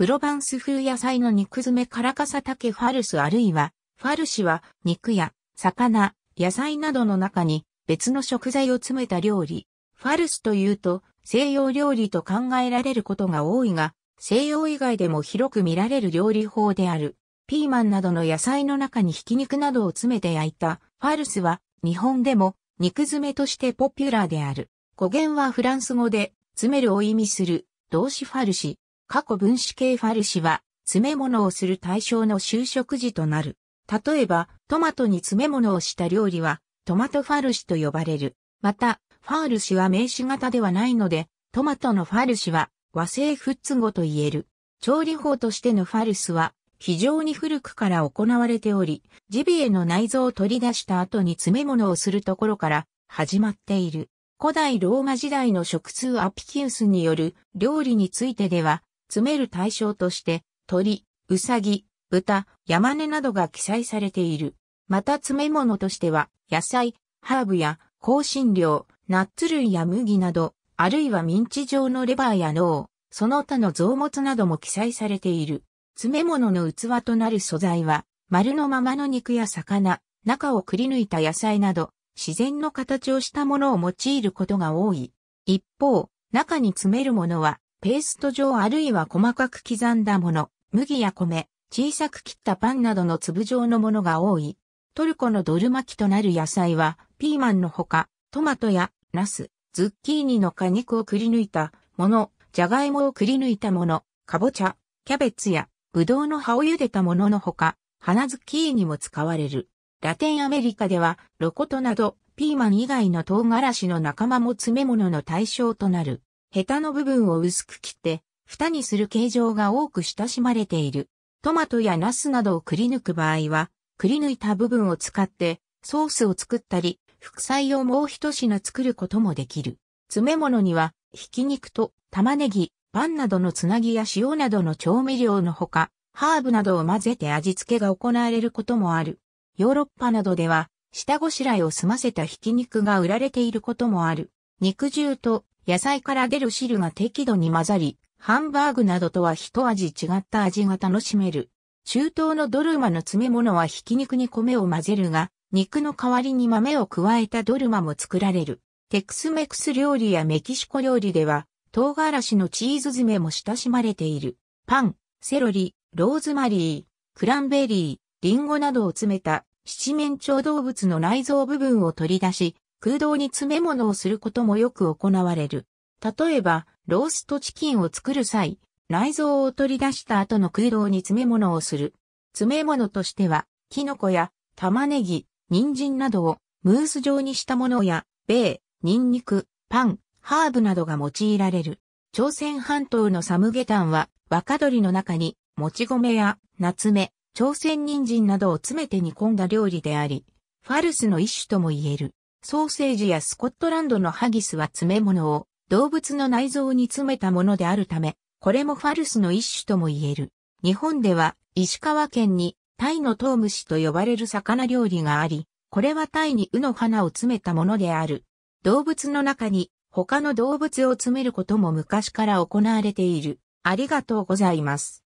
プロバンス風野菜の肉詰めカラカサタケファルスあるいは、ファルシは肉や魚、野菜などの中に別の食材を詰めた料理。ファルスというと西洋料理と考えられることが多いが、西洋以外でも広く見られる料理法である。ピーマンなどの野菜の中にひき肉などを詰めて焼いたファルスは日本でも肉詰めとしてポピュラーである。語源はフランス語で詰めるを意味する動詞ファルシ、過去分子系ファルシは、詰め物をする対象の就職時となる。例えば、トマトに詰め物をした料理は、トマトファルシと呼ばれる。また、ファールシは名詞型ではないので、トマトのファルシは和製フッツ語と言える。調理法としてのファルスは非常に古くから行われており、ジビエの内臓を取り出した後に詰め物をするところから始まっている。古代ローマ時代の食通アピキウスによる料理についてでは、詰める対象として、鳥、うさぎ、豚、山根などが記載されている。また詰め物としては、野菜、ハーブや香辛料、ナッツ類や麦など、あるいはミンチ状のレバーや脳、その他の臓物なども記載されている。詰め物の器となる素材は、丸のままの肉や魚、中をくり抜いた野菜など、自然の形をしたものを用いることが多い。一方、中に詰めるものは、ペースト状あるいは細かく刻んだもの、麦や米、小さく切ったパンなどの粒状のものが多い。トルコのドル巻きとなる野菜は、ピーマンのほか、トマトや、ナス、ズッキーニの果肉をくり抜いたもの、ジャガイモをくり抜いたもの、カボチャ、キャベツや、ぶどうの葉を茹でたもののほか、花ズッキーニも使われる。ラテンアメリカでは、ロコトなど、ピーマン以外の唐辛子の仲間も詰め物の対象となる。ヘタの部分を薄く切って、蓋にする形状が多く親しまれている。トマトやナスなどをくり抜く場合は、くり抜いた部分を使ってソースを作ったり、副菜をもう一品作ることもできる。詰め物には、ひき肉と玉ねぎ、パンなどのつなぎや塩などの調味料のほか、ハーブなどを混ぜて味付けが行われることもある。ヨーロッパなどでは、下ごしらえを済ませたひき肉が売られていることもある。肉汁と野菜から出る汁が適度に混ざり、ハンバーグなどとは一味違った味が楽しめる。中東のドルマの詰め物はひき肉に米を混ぜるが、肉の代わりに豆を加えたドルマも作られる。テクスメクス料理やメキシコ料理では、唐辛子のチーズ詰めも親しまれている。パン、セロリ、ローズマリー、クランベリー、リンゴなどを詰めた七面鳥動物の内臓部分を取り出し、空洞に詰め物をすることもよく行われる。例えば、ローストチキンを作る際、内臓を取り出した後の空洞に詰め物をする。詰め物としては、キノコや玉ねぎ、人参などをムース状にしたものや、米、ニンニク、パン、ハーブなどが用いられる。朝鮮半島のサムゲタンは、若鶏の中に、もち米や、ナツメ、朝鮮人参などを詰めて煮込んだ料理であり、ファルスの一種とも言える。ソーセージやスコットランドのハギスは詰め物を動物の内臓に詰めたものであるため、これもファルスの一種とも言える。日本では石川県にタイのトウムシと呼ばれる魚料理があり、これはタイにウの花を詰めたものである。動物の中に他の動物を詰めることも昔から行われている。ありがとうございます。